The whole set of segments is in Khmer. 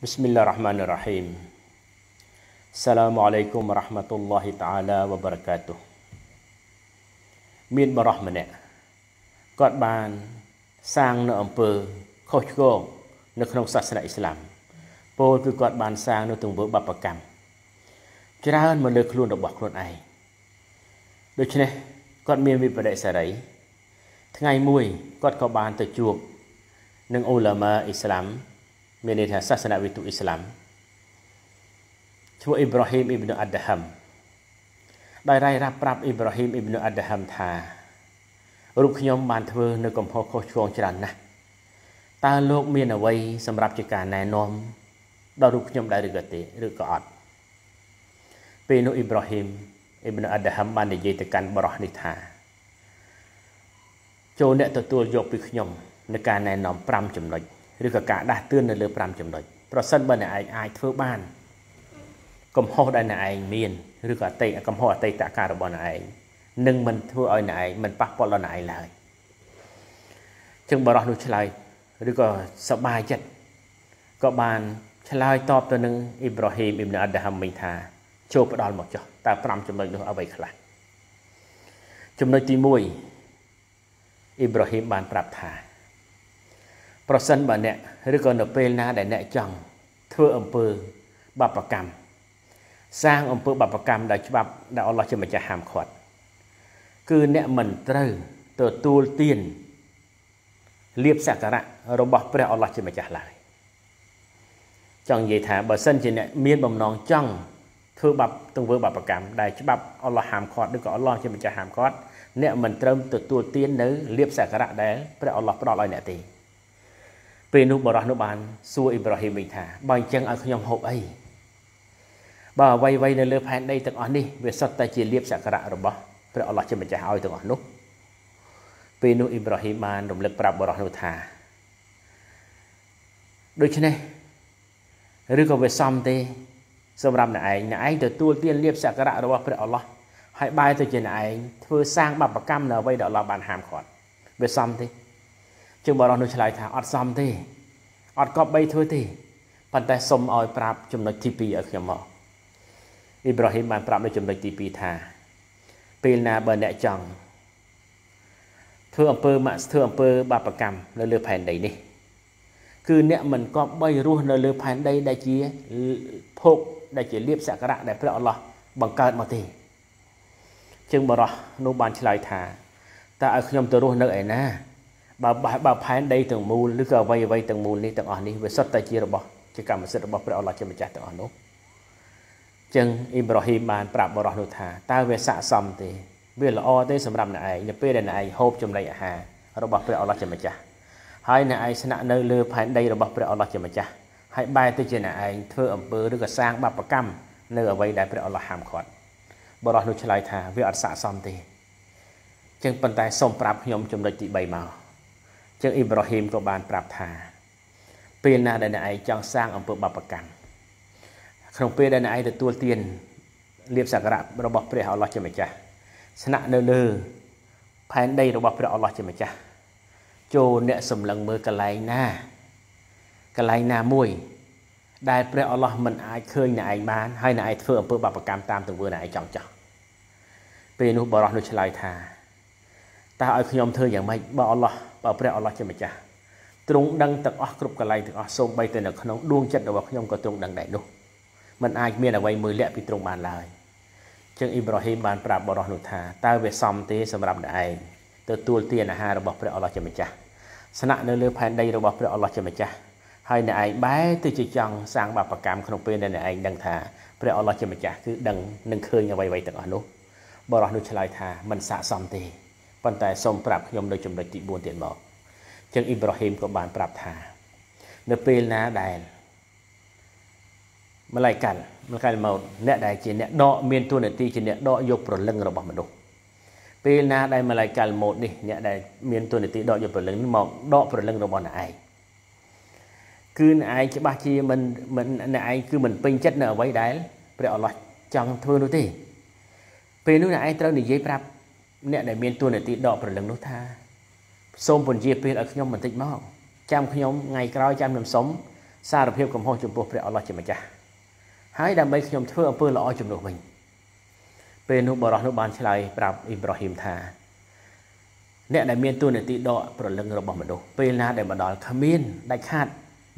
Bismillahirrahmanirrahim. Assalamualaikum warahmatullahi taala wabarakatuh មានបរិសម្នាក់គាត់បានសាងនៅអំពើខុសឆ្គងនៅក្នុងសាសនាអ៊ីស្លាមពោលគឺគាត់បានសាង នៅទង្វើបបកម្មច្រើនមកលើខ្លួនរបស់ខ្លួនឯងដូច្នេះគាត់មានវិបរិសារី ថ្ងៃមួយគាត់ក៏បានទៅជួបនឹងអ៊ូឡាម៉ាអ៊ីស្លាមមានន័យថាសាសនាវិទូអ៊ីស្លាមឈ្មោះអ៊ីប្រាហ៊ីមអ៊ីបនុអាដាហាំដោយរាយរាប់ប្រាប់អ៊ីប្រាហ៊ីមអ៊ីបនុអាដាហាំថា រូបខ្ញុំបានធ្វើ នៅកំហុសខុសឆ្គងច្រើនណាស់តើលោក មានអ្វី សម្រាប់ជាការណែនាំដល់រូបខ្ញុំដែរឬក៏ទេឬក៏អត់ពេលនោះអ៊ីប្រាហ៊ីមអ៊ីបនុអាដាហាំបាននិយាយទៅកាន់បរោះនេះថាចូលអ្នកទទួលយកពីខ្ញុំនៃការណែនាំ5ចំណុច1ឬក៏ការដាស់តឿននៅលើ5ចំណុចប្រសិនបើអ្នកឯងអាចធ្វើបានកំហុសដែលអ្នកឯងមានឬក៏អតីតកំហុសអតីតកាលរបស់អ្នកឯងនឹងមិនធ្វើឲ្យអ្នកឯងមិនប៉ះពាល់ដល់អ្នកឯងឡើយចឹងបរោះនោះឆ្លើយឬក៏សប្បាយចិត្តក៏បានឆ្លើយតបទៅនឹងអ៊ីប្រូហ៊ីមអ៊ីមណាដាហាំវិញថាចូលផ្ដាល់មកចុះតើ5ចំណុចនោះអ្វីខ្លះចំណុចទី1អ៊ីប្រូហ៊ីមបានប្រាប់ថាប្រសិនបើអ្នកឬក៏នៅពេលណាដែលអ្នកចង់ធ្វើអំពើបាបកម្មសាងអំពើបាបកម្មដោយច្បាប់ដែលអល់ឡោះជាម្ចាស់ហាមឃាត់គឺអ្នកមិនត្រូវទទួលទានលៀបសក្ការៈរបស់ព្រះអល់ឡោះជាម្ចាស់ឡើយចង់និយាយថាបើសិនជាអ្នក មានបំណងចង់ធ្វើបាបទង្វើបាបកម្មដែលច្បាប់ អល់ឡោះហាមឃាត់ឬក៏អល់ឡោះជាម្ចាស់ហាមឃាត់អ្នកមិនត្រូវទទួលទាននៅលៀបសក្ការៈដែលព្រះអល់ឡោះផ្ដល់ឲ្យអ្នកទេពេលនោះបរោះនោះបានសួរអ៊ីប្រាហ៊ីមវិញថាបើអញ្ចឹងឲ្យខ្ញុំហូបអីបើអ្វីៗនៅលើផែនដីទាំងអស់នេះវាសុទ្ធតែជាលៀបសក្ការៈរបស់ព្រះអល់ឡោះជាម្ចាស់ឲ្យទាំងអស់នោះពេលនោះអ៊ីប្រាហ៊ីមបាន រំលឹកប្រាប់បរោះនោះថាដូច្នេះឬក៏វាសមទេសម្រាប់អ្នកឯងអ្នកឯងទទួលទានលៀបសក្ការៈរបស់ព្រះអល់ឡោះហើយបែរទៅជាអ្នកឯងធ្វើសាងបបកម្មនៅអ្វីដែលអល់ឡោះបានហាមឃាត់វាសមទេជាងបរោះនោះឆ្លើយថាអត់សមទេអត់កប់បីធ្វើទេប៉ុន្តែសុំឲ្យប្រាប់ចំណុចទី2ឲ្យខ្ញុំមកអ៊ីប្រាហ៊ីមបានប្រាប់នៅចំណុចទី2ថាពេលណាបើអ្នកចង់ធ្វើអំពើមកធ្វើអំពើបាបកម្មនៅលើផែនដីនេះ គឺ អ្នកមិនកប់បីរស់នៅលើផែនដីដែលជាភោគដែលជាលៀបសក្ការៈដែលព្រះអល់ឡោះបង្កើតមកទេជាងបរោះនោះបានឆ្លើយថាតើឲ្យខ្ញុំទៅរស់នៅឯណាបើបើផែនដីទាំងមូលឬក៏អ្វីអ្វីទាំងមូលនេះទាំងអស់នេះវាសុទ្ធតែជារបស់ជាកម្មសិទ្ធិរបស់ព្រះអល់ឡោះជាម្ចាស់ទាំងអស់នោះចឹងអ៊ីប្រាហ៊ីមបានប្រាប់បរិសនោះថាតើវាស័កសមទេវាល្អទេសម្រាប់អ្នកឯងនៅពេលដែលអ្នកឯងហូបចំណីអាហាររបស់ព្រះអល់ឡោះជាម្ចាស់ហើយអ្នកឯងស្នាក់នៅលើផែនដីរបស់ព្រះអល់ឡោះជាម្ចាស់ហើយបែរទៅជាអ្នកឯងធ្វើអំពើឬក៏សាងបាបកម្មនៅអ្វីដែលព្រះអល់ឡោះហាមឃាត់ បរិសនោះឆ្លើយថាវាអត់ស័កសមទេចឹងប៉ុន្តែសូមប្រាប់ខ្ញុំចំណុចទី3មកចឹងអ៊ីប្រាហ៊ីមក៏បានប្រាប់ថាពេលណាដែលអ្នកឯងចង់សាងអំពើបបកម្មក្នុងពេលដែលអ្នកឯងទទួលទានលៀបសក្ការៈរបស់ព្រះអល់ឡោះជាម្ចាស់ស្នាក់នៅលើផែនដីរបស់ព្រះអល់ឡោះជាម្ចាស់ចូលអ្នកសម្លឹងមើលកន្លែងណាកន្លែងណាមួយ ដែលព្រះអល់ឡោះមិនអាចឃើញអ្នកឯងបានហើយអ្នកឯងធ្វើអំពើបបកម្មតាមទង្វើអ្នកឯងចង់ចោះពេលនោះបរោះនោះឆ្លើយថាតើឲ្យខ្ញុំធ្វើយ៉ាងម៉េចបើអល់ឡោះបើព្រះអល់ឡោះជាម្ចាស់ទ្រង់ដឹងទាំងអស់គ្រប់កន្លែងទាំងអស់សូម្បីតែនៅក្នុងដួងចិត្តរបស់ខ្ញុំក៏ទ្រង់ដឹងដែរនោះมันអាច មានអ្វីមួយលាក់ពីទ្រង់បានឡើយចឹងអ៊ីប្រាហ៊ីមបានប្រាប់បរិសនោះថាតើវាសមទេសម្រាប់អ្នកឯងទទួលទានអាហាររបស់ព្រះអល់ឡោះជាម្ចាស់ស្នាក់នៅលើផែនដីរបស់ព្រះអល់ឡោះជាម្ចាស់ហើយអ្នកឯងបែរទៅជាចង់សាងបាបកម្មក្នុងពេលដែលអ្នកឯងដឹងថាព្រះអល់ឡោះជាម្ចាស់គឺដឹងនឹងឃើញអ្វីៗទាំងអស់នោះបរិសនោះឆ្លើយថាมันស័កសមទេប៉ុន្តែសូមប្រាប់ខ្ញុំនៅចំណុចទី4ទៀតមកចឹងអ៊ីប្រាហ៊ីមក៏បានប្រាប់ថា នៅពេលណាដែលម្លាយកាត់ម្លាយកាត់ម៉ោតអ្នកដែលជាអ្នកដកមានទួនាទីជាអ្នកដកយកប្រលឹងរបស់មនុស្សពេលណាដែលម្លាយកាត់ម៉ោតនេះ អ្នកដែលមានទួនាទីដកយកប្រលឹងមកដកប្រលឹងរបស់អ្នកឯងគឺអ្នកឯងច្បាស់ជាមិនមិនអ្នកឯងគឺមិនពេញចិត្តនៅអ្វីដែលព្រះអល់ឡោះចង់ធ្វើនោះទេពេលនោះអ្នកឯងត្រូវនិយាយប្រាប់អ្នកដែលមានទួនាទីដកប្រលឹងនោះថាសូមពន្យាពេលឲ្យខ្ញុំបន្តិចមកចាំខ្ញុំថ្ងៃក្រោយចាំខ្ញុំសុំសារភាពកំហុសចំពោះព្រះអល់ឡោះជាម្ចាស់ហើយដើម្បីខ្ញុំធ្វើអំពើល្អជំនួសវិញពេលនោះបរិសនោះបានឆ្លើយប្រាប់អ៊ីប្រាហ៊ីមថាអ្នកដែលមានទួនាទីដកប្រលឹងរបស់មនុស្សពេលណាដែលមកដល់គ្មានដាច់ខាត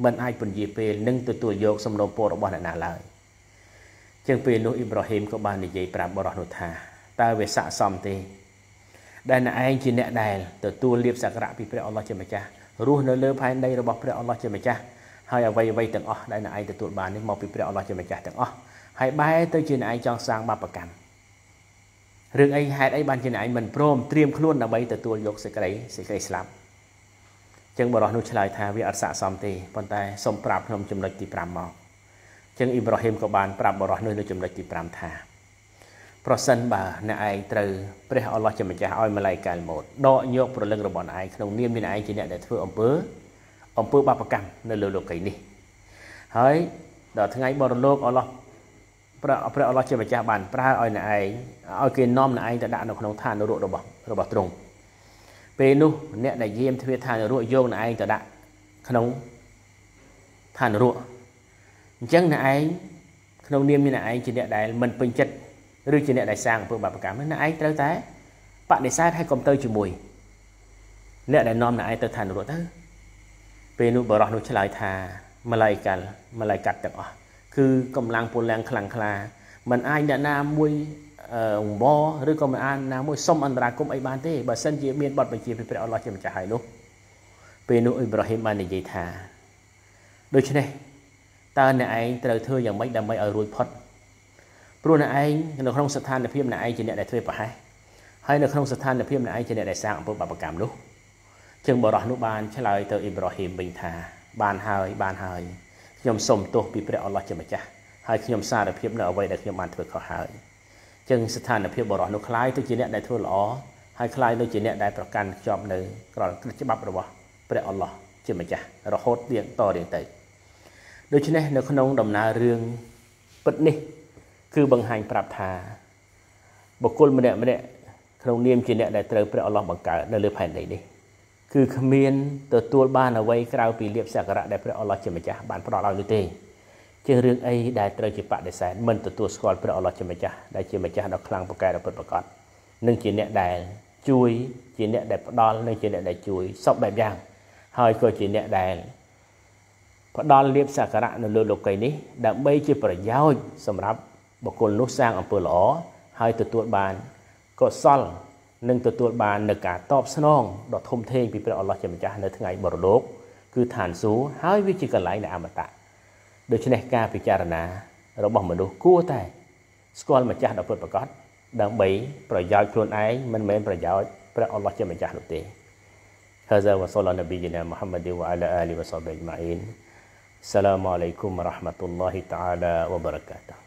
មិនអាចពន្យាពេលនិងទទួលយកសំណូមពររបស់អ្នកណាឡើយជាងពេលនោះអ៊ីប្រាហ៊ីមក៏បាននិយាយប្រាប់បរិសនោះថាតើវាស័កសមទេដែលអ្នកឯងជាអ្នកដែលទទួលលៀបសក្ការៈពីព្រះអល់ឡោះជាម្ចាស់រស់នៅលើផែនដីរបស់ព្រះអល់ឡោះជាម្ចាស់ហើយអ្វីអ្វីទាំងអស់ដែលអ្នកឯងទទួលបាននេះមកពីព្រះអល់ឡោះជាម្ចាស់ទាំងអស់ហើយបែរទៅ ជាអ្នកឯងចង់សាងបាបកម្មរឿងអីហេតុអីបានជាអ្នកឯងមិនព្រមត្រៀមខ្លួនដើម្បីទទួលយកសេចក្តីសេចក្តីស្លាប់ចឹងបរោះនោះឆ្លើយថាវាអត់ស័កសមទេប៉ុន្តែសូមប្រាប់ខ្ញុំចំណុចទី5មកចឹងអ៊ីប្រាហ៊ីមក៏បានប្រាប់បរោះនោះនៅ ចំណុចទី5ថាប្រសិនបើអ្នកឯងត្រូវព្រះអល់ឡោះជាម្ចាស់ឲ្យម្លាយកាលម៉ូតដកយកប្រលឹង របស់ឯងក្នុងនាមមានឯងជាអ្នកដែលធ្វើអំពើអំពើបាបកម្មនៅលើលោកីនេះ ហើយដល់ថ្ងៃបរលោកអល់ឡោះព្រះព្រះអល់ឡោះជាម្ចាស់បានប្រើឲ្យអ្នកឯងឲ្យគេនាំអ្នកឯងទៅដាក់នៅក្នុងឋាននរករបស់របស់ទ្រង់ពេលនោះអ្នកដែលយាមទ្វាឋាននរកយកអ្នកឯងទៅដាក់ក្នុងឋាននរកអញ្ចឹងអ្នកឯងក្នុងនាមមានអ្នកឯងជាអ្នកដែលមិនពេញចិត្តឬជាអ្នកដែលសាងអំពើបាបកម្មណាឯងត្រូវតែបដិសេធហើយកុំទៅជាមួយ អ្នកដែលនាំណាឯងទៅឋាននរកទៅពេលនោះបរោះនោះឆ្លើយថាម្លាយកាលម្លាយកាត់ទាំងអស់គឺកម្លាំងពលលាំងខ្លាំងក្លាมันអាចអ្នកណាមួយអង្វរឬក៏មិនអាចណាមួយសុំអន្តរាគមអីបានទេបើសិនជាមានបទបញ្ជាពីព្រះអល់ឡោះជាម្ចាស់ហើយនោះពេលនោះអ៊ីប្រាហ៊ីមបាននិយាយថាដូច្នេះតើអ្នកឯងត្រូវធ្វើយ៉ាងម៉េចដើម្បីឲ្យរួចផុតព្រោះអ្នកឯងនៅក្នុងស្ថានភាពអ្នកឯងជាអ្នកដែលធ្វើប្រហែសហើយនៅក្នុងស្ថានភាពអ្នកឯងជាអ្នកដែលសាងអំពើបាបកម្មនោះជាងបរោះនោះបានឆ្លើយទៅអ៊ីប្រាហ៊ីមវិញថា បានហើយ បានហើយខ្ញុំសូមទោសពីព្រះអល់ឡោះជាម្ចាស់ហើយខ្ញុំសារភាពនៅអ្វីដែលខ្ញុំបានធ្វើខុសហើយជាងស្ថានភាពបរោះនោះคล้ายទៅជាអ្នកដែលធ្វើល្អហើយคล้ายទៅជាអ្នកដែលប្រកាន់ខ្ជាប់នៅក្រលច្បាប់របស់ព្រះអល់ឡោះជាម្ចាស់រហូតទៀតតរៀងទៅដូច្នេះនៅក្នុងដំណើររឿងពិតនេះគឺបង្ហាញប្រាប់ថាបុគ្គលម្នាក់ម្នាក់ក្នុងនាមជាអ្នកដែលត្រូវព្រះអល់ឡោះបង្កើតនៅលើផែនដីនេះគឺគ្មានទទួលបានអ្វីក្រៅពីលៀបសក្ការៈដែលព្រះអល់ឡោះជាម្ចាស់បានផ្ដល់ឲ្យនោះទេជារឿងអីដែលត្រូវជាបដិសេធមិនទទួលស្គាល់ព្រះអល់ឡោះជាម្ចាស់ដែលជាម្ចាស់ដ៏ខ្លាំងពូកែដ៏ពិតប្រាកដនិងជាអ្នកដែលជួយជាអ្នកដែលផ្ដល់និងជាអ្នកដែលជួយសពបែបយ៉ាង ហើយក៏ជាអ្នកដែលផ្ដល់លៀបសក្ការៈនៅលើលោកីយ៍នេះ ដើម្បី ជាប្រយោជន៍សម្រាប់បុគ្គលនោះសាងអំពើល្អហើយទទួលបានកុសលនឹងទទួលបាននូវការតបស្នងដ៏ធំធេងពីព្រះអល់ឡោះជាម្ចាស់នៅថ្ងៃបរលោក គឺឋានសួគ៌ហើយវាជាកន្លែងនៃអមតៈដូច្នេះការពិចារណារបស់មនុស្សគួរតែ ស្គាល់ម្ចាស់ដ៏ពិតប្រាកដដើម្បីប្រយោជន៍ខ្លួនឯងមិនមែនប្រយោជន៍ព្រះអល់ឡោះជាម្ចាស់នោះទេ هذا وصلى نبينا محمد وعلى آله وصحبه أجمعين السلام عليكم ورحمة الله تعالى وبركاته